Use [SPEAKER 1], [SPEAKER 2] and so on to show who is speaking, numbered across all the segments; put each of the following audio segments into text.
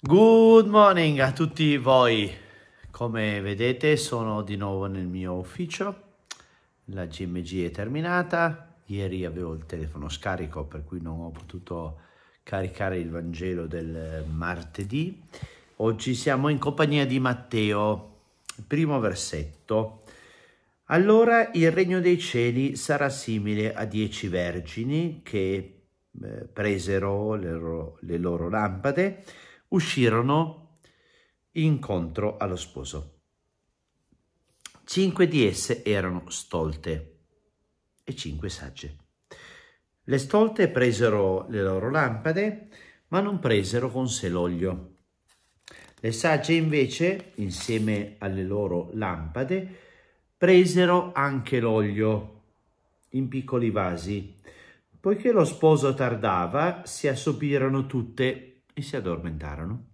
[SPEAKER 1] Good morning a tutti voi. Come vedete sono di nuovo nel mio ufficio. La GMG è terminata. Ieri avevo il telefono scarico per cui non ho potuto caricare il Vangelo del martedì. Oggi siamo in compagnia di Matteo. Primo versetto. Allora il regno dei cieli sarà simile a dieci vergini che eh, presero le loro, le loro lampade uscirono incontro allo sposo. Cinque di esse erano stolte e cinque sagge. Le stolte presero le loro lampade, ma non presero con sé l'olio. Le sagge invece, insieme alle loro lampade, presero anche l'olio in piccoli vasi. Poiché lo sposo tardava, si assopirono tutte e si addormentarono.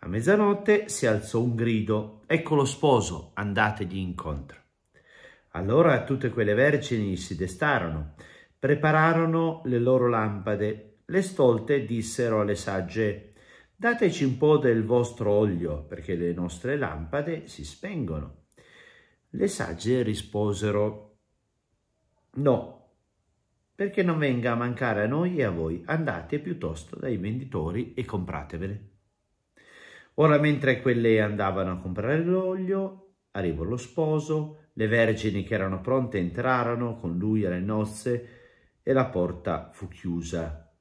[SPEAKER 1] A mezzanotte si alzò un grido, ecco lo sposo, andategli incontro. Allora tutte quelle vergini si destarono, prepararono le loro lampade, le stolte dissero alle sagge, dateci un po' del vostro olio, perché le nostre lampade si spengono. Le sagge risposero, no, perché non venga a mancare a noi e a voi. Andate piuttosto dai venditori e compratevele. Ora mentre quelle andavano a comprare l'olio, arrivò lo sposo, le vergini che erano pronte entrarono con lui alle nozze e la porta fu chiusa.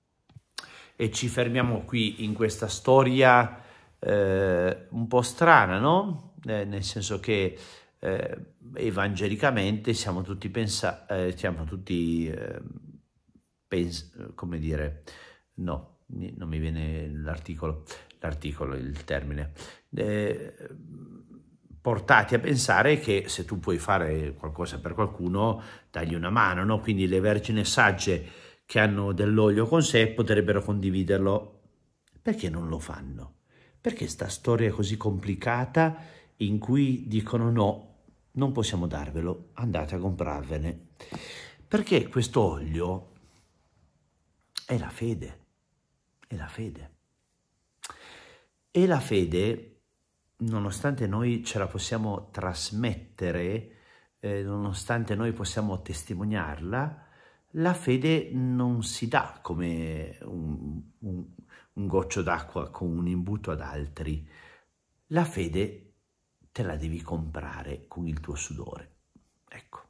[SPEAKER 1] E ci fermiamo qui in questa storia eh, un po' strana, no? Eh, nel senso che eh, evangelicamente siamo tutti, pensa- eh, siamo tutti eh, pens- come dire, no, non mi viene l'articolo, l'articolo, il termine, eh, portati a pensare che se tu puoi fare qualcosa per qualcuno, dagli una mano, no? Quindi le vergini sagge che hanno dell'olio con sé potrebbero condividerlo. Perché non lo fanno? Perché sta storia così complicata in cui dicono no, non possiamo darvelo, andate a comprarvene. Perché questo olio è la fede, è la fede. E la fede, nonostante noi ce la possiamo trasmettere, eh, nonostante noi possiamo testimoniarla, la fede non si dà come un, un, un goccio d'acqua con un imbuto ad altri. La fede te la devi comprare con il tuo sudore. Ecco,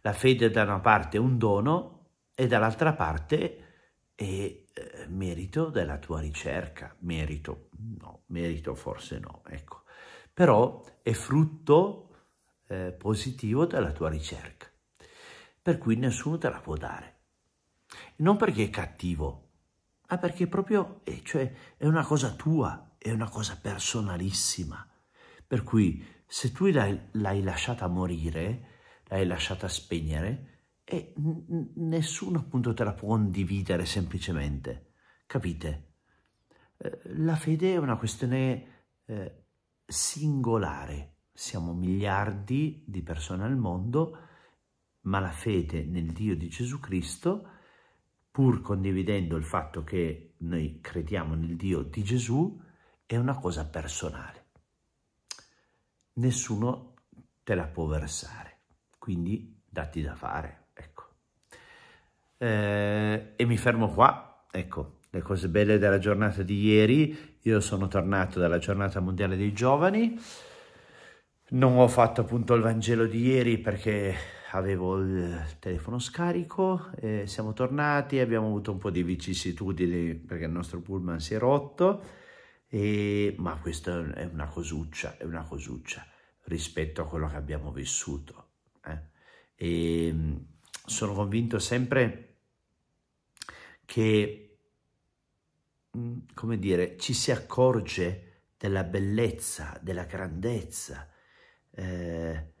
[SPEAKER 1] la fede da una parte è un dono e dall'altra parte e eh, merito della tua ricerca, merito no, merito forse no, ecco, però è frutto eh, positivo della tua ricerca, per cui nessuno te la può dare. Non perché è cattivo, ma perché proprio eh, cioè, è una cosa tua, è una cosa personalissima, per cui se tu l'hai, l'hai lasciata morire, l'hai lasciata spegnere, e nessuno appunto te la può condividere semplicemente. Capite? Eh, la fede è una questione eh, singolare. Siamo miliardi di persone al mondo, ma la fede nel Dio di Gesù Cristo, pur condividendo il fatto che noi crediamo nel Dio di Gesù, è una cosa personale. Nessuno te la può versare, quindi datti da fare eh, e mi fermo qua. Ecco, le cose belle della giornata di ieri. Io sono tornato dalla giornata mondiale dei giovani. Non ho fatto appunto il Vangelo di ieri perché avevo il telefono scarico, eh, siamo tornati, abbiamo avuto un po' di vicissitudini perché il nostro pullman si è rotto, e... ma questa è una cosuccia, è una cosuccia rispetto a quello che abbiamo vissuto. Eh. E ehm, sono convinto sempre che, mm, come dire, ci si accorge della bellezza, della grandezza, eh,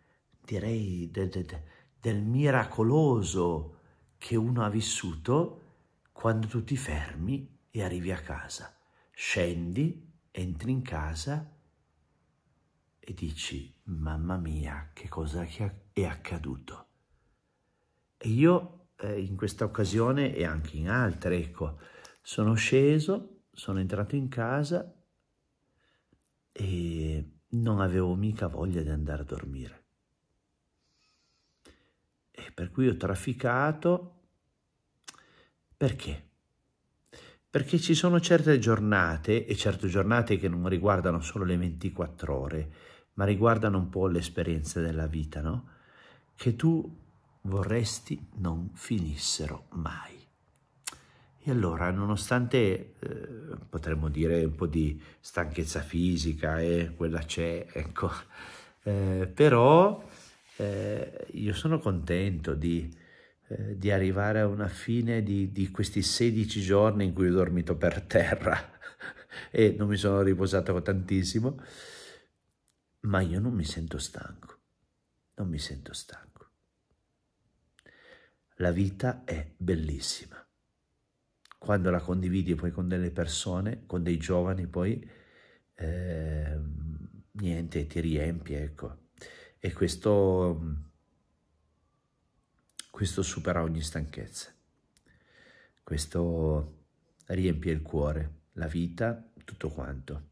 [SPEAKER 1] direi de, de, de, del miracoloso che uno ha vissuto quando tu ti fermi e arrivi a casa. Scendi, entri in casa e dici, mamma mia, che cosa è accaduto? E io eh, in questa occasione e anche in altre, ecco. Sono sceso, sono entrato in casa e non avevo mica voglia di andare a dormire. E per cui ho trafficato perché? Perché ci sono certe giornate, e certe giornate che non riguardano solo le 24 ore, ma riguardano un po' l'esperienza della vita, no? Che tu vorresti non finissero mai. E allora, nonostante eh, potremmo dire un po' di stanchezza fisica, eh, quella c'è, ecco, eh, però eh, io sono contento di, eh, di, arrivare a una fine di, di questi 16 giorni in cui ho dormito per terra e non mi sono riposato tantissimo, ma io non mi sento stanco, non mi sento stanco. La vita è bellissima. Quando la condividi poi con delle persone, con dei giovani, poi eh, niente, ti riempie, ecco. E questo, questo supera ogni stanchezza. Questo riempie il cuore, la vita, tutto quanto.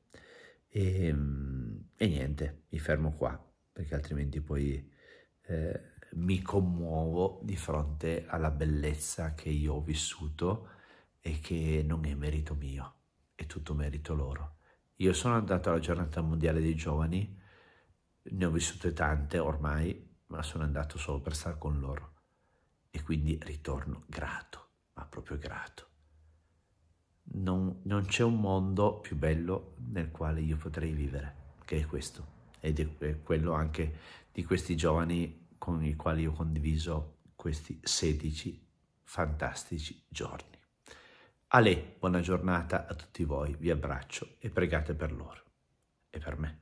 [SPEAKER 1] E, ehm, e niente, mi fermo qua, perché altrimenti poi... Eh, mi commuovo di fronte alla bellezza che io ho vissuto e che non è merito mio, è tutto merito loro. Io sono andato alla giornata mondiale dei giovani, ne ho vissute tante ormai, ma sono andato solo per stare con loro e quindi ritorno grato, ma proprio grato. Non, non c'è un mondo più bello nel quale io potrei vivere, che è questo, ed è quello anche di questi giovani con i quali ho condiviso questi 16 fantastici giorni. Ale, buona giornata a tutti voi, vi abbraccio e pregate per loro e per me.